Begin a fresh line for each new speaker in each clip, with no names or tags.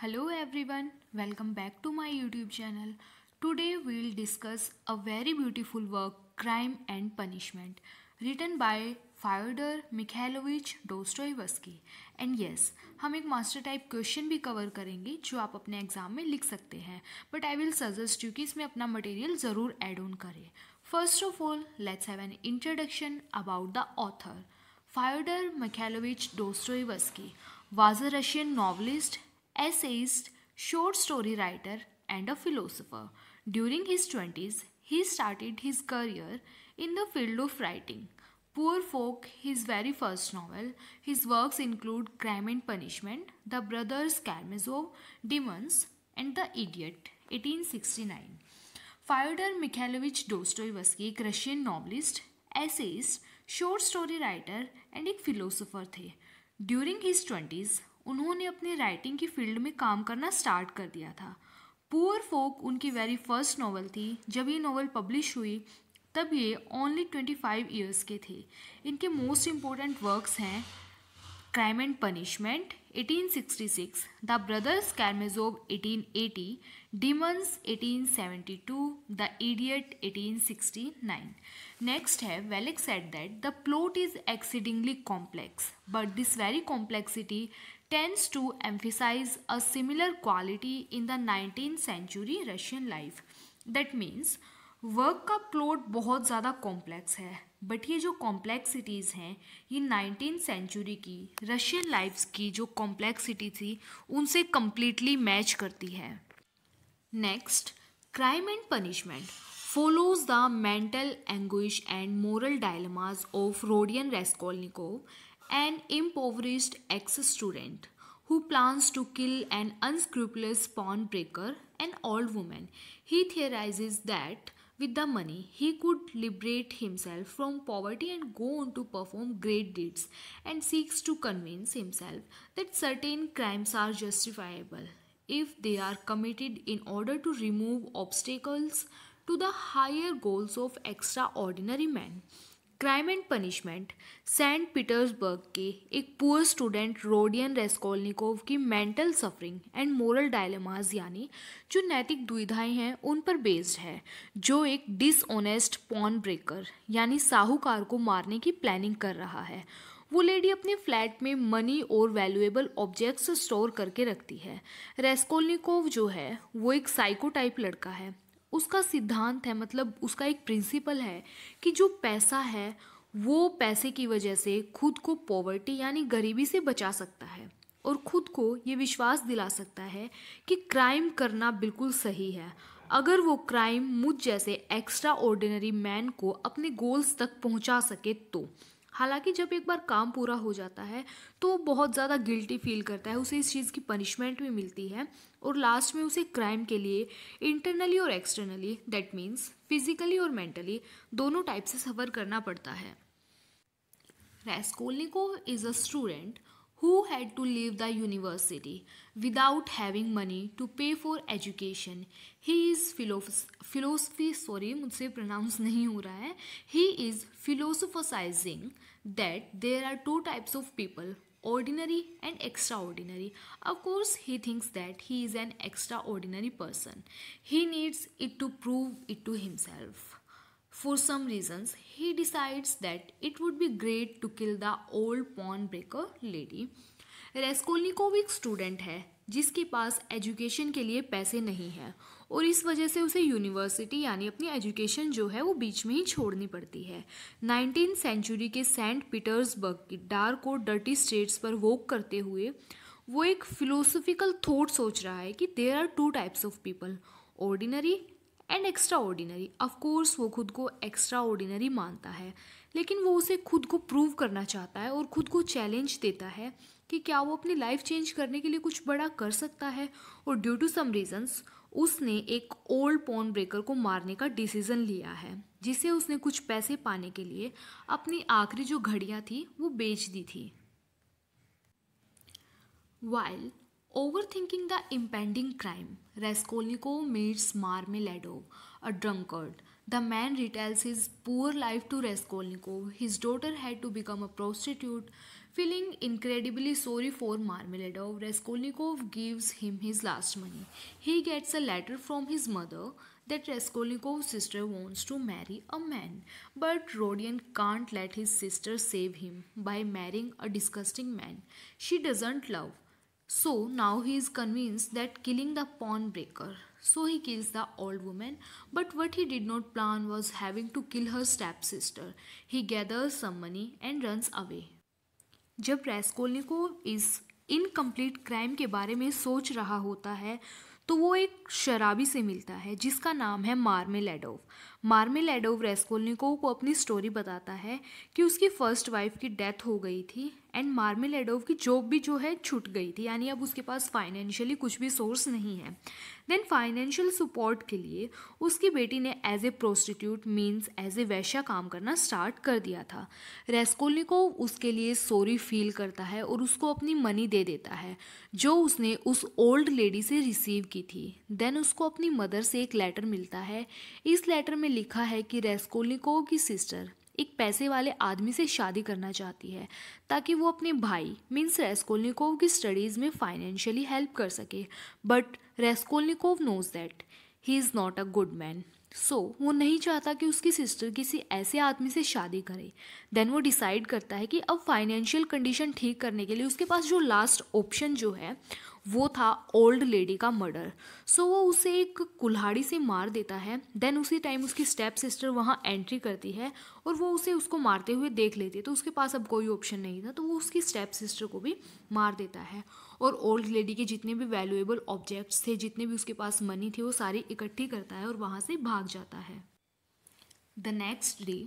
Hello everyone, welcome back to my YouTube channel. Today we'll discuss a very beautiful work, Crime and Punishment, written by Fyodor Mikhailovich Dostoevsky and yes हम एक master type question भी cover करेंगे जो आप अपने exam में लिख सकते हैं but I will suggest you कि इसमें अपना मटेरियल ज़रूर एड ऑन करें first of all let's have an introduction about the author Fyodor Mikhailovich Dostoevsky was a Russian novelist essayist, short story writer, and a philosopher. During his 20s, he started his career in the field of writing. Poor Folk, his very first novel. His works include Crime and Punishment, The Brothers Karamazov, Demons, and The Idiot, 1869. Fyodor Mikhailovich Dostoevsky a Russian novelist, essayist, short story writer, and a philosopher. थे During his 20s, उन्होंने अपनी writing की field में काम करना start कर दिया था पुअर फोक उनकी वेरी फर्स्ट नावल थी जब ये नावल पब्लिश हुई तब ये ओनली ट्वेंटी फाइव ईयर्स के थे इनके मोस्ट इम्पोर्टेंट वर्क्स हैं Crime and Punishment 1866, the Brothers Karamazov 1880, Demons 1872, the Idiot 1869. Next है Wellek said that the plot is exceedingly complex but this very complexity tends to emphasize a similar quality in the 19th century Russian life. That means work का plot बहुत ज़्यादा complex है but ये जो complexities हैं ये 19th century की Russian lives की जो complexity थी उनसे completely match करती है Next, crime and punishment follows the mental anguish and moral dilemmas of Rodion Raskolnikov an impoverished ex-student who plans to kill an unscrupulous pawnbreaker, an old woman. He theorizes that with the money, he could liberate himself from poverty and go on to perform great deeds and seeks to convince himself that certain crimes are justifiable if they are committed in order to remove obstacles to the higher goals of extraordinary men. Crime and Punishment Saint Petersburg के एक poor student Rodion Raskolnikov की mental suffering and moral dilemmas यानी जो नैतिक दुविधाएं हैं उन पर based है जो एक डिसऑनेस्ट पॉन ब्रेकर यानी साहूकार को मारने की प्लानिंग कर रहा है वो लेडी अपने फ्लैट में मनी और वैल्यूएबल ऑब्जेक्ट्स स्टोर करके रखती है रेस्कोलनिकोव जो है वो एक साइको टाइप लड़का है उसका सिद्धांत है मतलब उसका एक प्रिंसिपल है कि जो पैसा है वो पैसे की वजह से खुद को पॉवर्टी यानी गरीबी से बचा सकता है और खुद को ये विश्वास दिला सकता है कि क्राइम करना बिल्कुल सही है अगर वो क्राइम मुझ जैसे एक्स्ट्रा ऑर्डिनरी मैन को अपने गोल्स तक पहुंचा सके तो हालांकि जब एक बार काम पूरा हो जाता है तो वो बहुत ज़्यादा गिल्टी फील करता है उसे इस चीज़ की पनिशमेंट भी मिलती है और लास्ट में उसे क्राइम के लिए इंटरनली और एक्सटर्नली दैट मीन्स फिजिकली और मेंटली दोनों टाइप से सफ़र करना पड़ता है Raskolnikov is a student who had to leave the university without having money to pay for education he is philosophy sorry मुझसे pronounce नहीं हो रहा है he is philosophizing that there are two types of people ordinary and extraordinary of course he thinks that he is an extraordinary person he needs it to prove it to himself For some reasons, he decides that it would be great to kill the old broker lady. Raskolnikov एक student है जिसके पास education के लिए पैसे नहीं हैं और इस वजह से उसे यूनिवर्सिटी यानी अपनी एजुकेशन जो है वो बीच में ही छोड़नी पड़ती है नाइनटीन सेंचुरी के सेंट पीटर्सबर्ग की डार्क और डर्टी स्टेट्स पर वॉक करते हुए वो एक फिलोसफिकल थॉट सोच रहा है कि there are two types of people ordinary and extraordinary of course वो खुद को एक्स्ट्रा ऑर्डिनरी मानता है लेकिन वो उसे खुद को प्रूव करना चाहता है और खुद को चैलेंज देता है कि क्या वो अपनी लाइफ चेंज करने के लिए कुछ बड़ा कर सकता है और ड्यू टू सम रीजंस उसने एक ओल्ड पोन ब्रेकर को मारने का डिसीज़न लिया है जिसे उसने कुछ पैसे पाने के लिए अपनी आखिरी जो घड़ियाँ थी वो बेच दी थी while Overthinking the impending crime, Raskolnikov meets Marmeladov, a drunkard. The man retells his poor life to Raskolnikov. His daughter had to become a prostitute. Feeling incredibly sorry for Marmeladov, Raskolnikov gives him his last money. He gets a letter from his mother that Raskolnikov's sister wants to marry a man, but Rodion can't let his sister save him by marrying a disgusting man she doesn't love. So now he is convinced that killing the pawnbreaker. So he kills the old woman. But what he did not plan was having to kill her stepsister. He gathers some money and runs away. जब रेस्कोलनिको इस incomplete crime के बारे में सोच रहा होता है तो वो एक शराबी से मिलता है जिसका नाम है मार्मेलेडोव एडोव रेस्कोलिको को अपनी स्टोरी बताता है कि उसकी फर्स्ट वाइफ की डेथ हो गई थी एंड एडोव की जॉब भी जो है छूट गई थी यानी अब उसके पास फाइनेंशियली कुछ भी सोर्स नहीं है देन फाइनेंशियल सपोर्ट के लिए उसकी बेटी ने as a prostitute means as a वैश्या काम करना स्टार्ट कर दिया था रेस्कोलिको उसके लिए सॉरी फील करता है और उसको अपनी मनी दे देता है जो उसने उस ओल्ड लेडी से रिसीव की थी देन उसको अपनी मदर से एक लेटर मिलता है इस लेटर में लिखा है कि रेस्कोलिकोव की सिस्टर एक पैसे वाले आदमी से शादी करना चाहती है ताकि वो अपने भाई मीन्स रेस्कोलिकोव की स्टडीज़ में फाइनेंशियली हेल्प कर सके but Raskolnikov knows that he is not a good man so वो नहीं चाहता कि उसकी सिस्टर किसी ऐसे आदमी से शादी करे देन वो डिसाइड करता है कि अब फाइनेंशियल कंडीशन ठीक करने के लिए उसके पास जो लास्ट ऑप्शन जो है वो था ओल्ड लेडी का मर्डर सो so, वो उसे एक कुल्हाड़ी से मार देता है देन उसी टाइम उसकी स्टेप सिस्टर वहाँ एंट्री करती है और वो उसे उसको मारते हुए देख लेती है तो उसके पास अब कोई ऑप्शन नहीं था तो वो उसकी स्टेप सिस्टर को भी मार देता है और ओल्ड लेडी के जितने भी वैल्यूएबल ऑब्जेक्ट्स थे जितने भी उसके पास मनी थे वो सारी इकट्ठी करता है और वहाँ से भाग जाता है the next day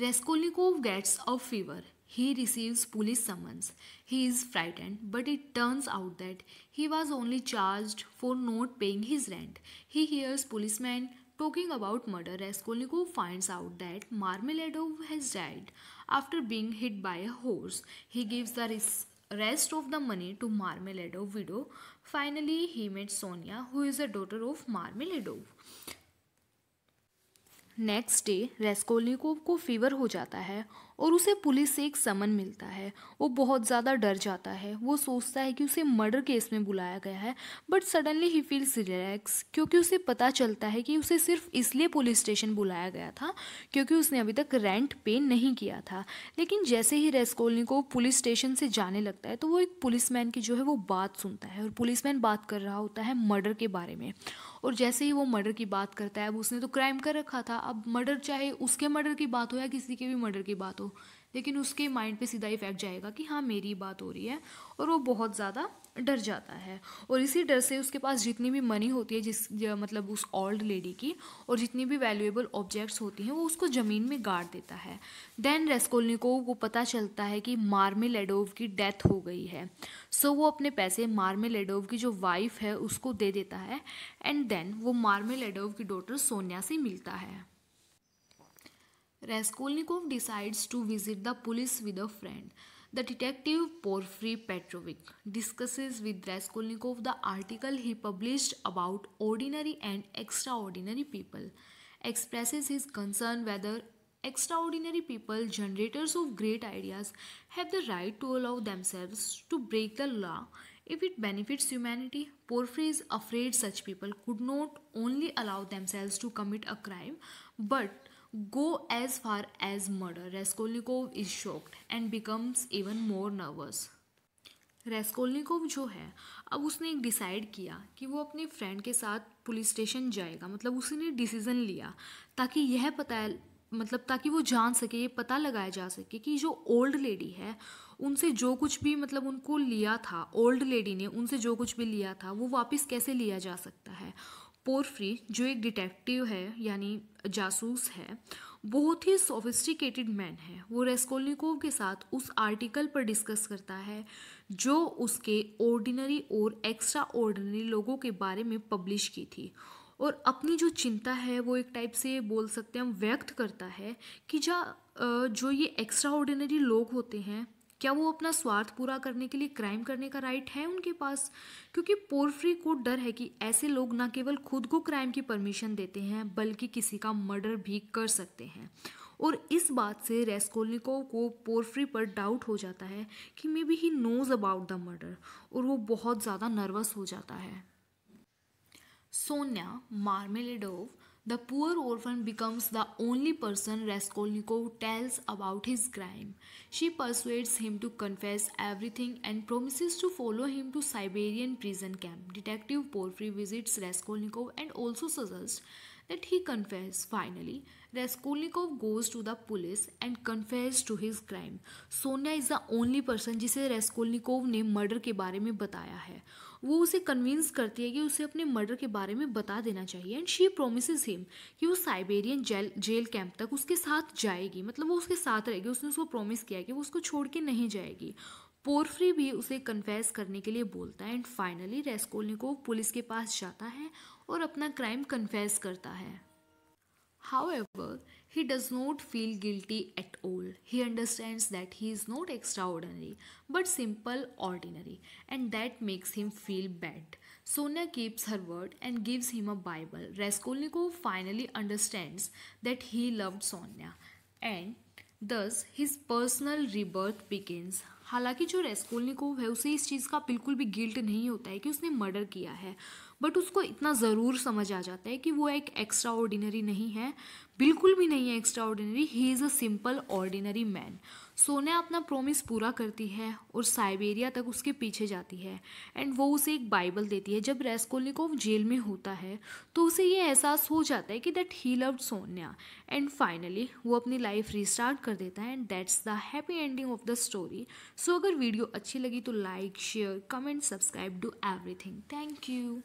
Raskolnikov gets a fever he receives police summons. He is frightened, but it turns out that he was only charged for not paying his rent. He hears policemen talking about murder. Raskolnikov finds out that Marmeladov has died after being hit by a horse. He gives the rest of the money to Marmeladov widow. Finally, he meets Sonia, who is a daughter of Marmeladov. Next day Raskolnikov को fever हो जाता है और उसे police से एक समन मिलता है वो बहुत ज़्यादा डर जाता है वो सोचता है कि उसे मर्डर केस में बुलाया गया है but suddenly he feels relax क्योंकि उसे पता चलता है कि उसे सिर्फ इसलिए पुलिस स्टेशन बुलाया गया था क्योंकि उसने अभी तक रेंट पे नहीं किया था लेकिन जैसे ही को पुलिस स्टेशन से जाने लगता है तो वो एक पुलिस की जो है वो बात सुनता है और पुलिस बात कर रहा होता है मर्डर के बारे में और जैसे ही वो मर्डर की बात करता है अब उसने तो क्राइम कर रखा था अब मर्डर चाहे उसके मर्डर की बात हो या किसी के भी मर्डर की बात हो लेकिन उसके माइंड पे सीधा इफेक्ट जाएगा कि हाँ मेरी बात हो रही है और वो बहुत ज़्यादा डर जाता है और इसी डर से उसके पास जितनी भी मनी होती है जिस मतलब उस ओल्ड लेडी की और जितनी भी वैल्यूएबल ऑब्जेक्ट्स होती हैं वो उसको ज़मीन में गाड़ देता है देन रेस्कोलनी को वो पता चलता है कि मार्मे लेडोव की डेथ हो गई है सो so, वो अपने पैसे मार्मे लेडोव की जो वाइफ है उसको दे देता है एंड देन वो मार्मे लेडोव की डॉटर सोनिया से मिलता है Raskolnikov decides to visit the police with a friend. The detective Porfiry Petrovich discusses with Raskolnikov the article he published about ordinary and extraordinary people, expresses his concern whether extraordinary people, generators of great ideas, have the right to allow themselves to break the law if it benefits humanity. Porfiry is afraid such people could not only allow themselves to commit a crime but go as far as murder Raskolnikov is shocked and becomes even more nervous Raskolnikov जो है अब उसने एक decide किया कि वो अपने friend के साथ पुलिस स्टेशन जाएगा मतलब उसने डिसीज़न लिया ताकि यह पता मतलब ताकि वो जान सके ये पता लगाया जा सके कि जो ओल्ड लेडी है उनसे जो कुछ भी मतलब उनको लिया था ओल्ड लेडी ने उनसे जो कुछ भी लिया था वो वापस कैसे लिया जा सकता है पोरफ्री जो एक डिटेक्टिव है यानी जासूस है बहुत ही सोफिस्टिकेटेड मैन है वो रेस्कोलिकोव के साथ उस आर्टिकल पर डिस्कस करता है जो उसके ऑर्डिनरी और एक्स्ट्रा ऑर्डिनरी लोगों के बारे में पब्लिश की थी और अपनी जो चिंता है वो एक टाइप से बोल सकते हैं हम व्यक्त करता है कि जा जो ये एक्स्ट्रा ऑर्डिनरी लोग होते हैं क्या वो अपना स्वार्थ पूरा करने के लिए क्राइम करने का राइट है उनके पास क्योंकि पोर्फ्री को डर है कि ऐसे लोग ना केवल खुद को क्राइम की परमिशन देते हैं बल्कि किसी का मर्डर भी कर सकते हैं और इस बात से रेस्कोलिको को पोर्फ्री पर डाउट हो जाता है कि maybe he knows about the murder और वो बहुत ज़्यादा नर्वस हो जाता है Sonia Marmeladov The poor orphan becomes the only person Raskolnikov tells about his crime. She persuades him to confess everything and promises to follow him to Siberian prison camp. Detective Porfiry visits Raskolnikov and also suggests that he confess. Finally, Raskolnikov goes to the police and confesses to his crime. Sonia is the only person जिसे Raskolnikov ने murder के बारे में बताया है वो उसे convince करती है कि उसे अपने मर्डर के बारे में बता देना चाहिए एंड शी प्रोमिस हिम कि वो साइबेरियन जेल जेल कैंप तक उसके साथ जाएगी मतलब वो उसके साथ रहेगी उसने उसको प्रोमिस किया कि वो उसको छोड़ के नहीं जाएगी पोरफ्री भी उसे कन्फेस करने के लिए बोलता है एंड फाइनली रेस्कोलनिकोव पुलिस के पास जाता है और अपना क्राइम कन्फेस करता है however He does not feel guilty at all. He understands that he is not extraordinary but simple ordinary and that makes him feel bad. Sonia keeps her word and gives him a Bible. Raskolnikov finally understands that he loved Sonia and thus his personal rebirth begins हालांकि जो रेस्कोलनिकोव है उसे इस चीज़ का बिल्कुल भी guilt नहीं होता है कि उसने मर्डर किया है बट उसको इतना ज़रूर समझ आ जाता है कि वो एक एक्स्ट्रा ऑर्डिनरी नहीं है बिल्कुल भी नहीं है extraordinary he is a simple ordinary man Sonia अपना प्रोमिस पूरा करती है और साइबेरिया तक उसके पीछे जाती है एंड वो उसे एक बाइबल देती है जब रेस्कोलनिकोव जेल में होता है तो उसे ये एहसास हो जाता है कि that he love Sonia and finally वो अपनी लाइफ रिस्टार्ट कर देता है and that's the happy ending of the story so अगर वीडियो अच्छी लगी तो like share comment subscribe do everything thank you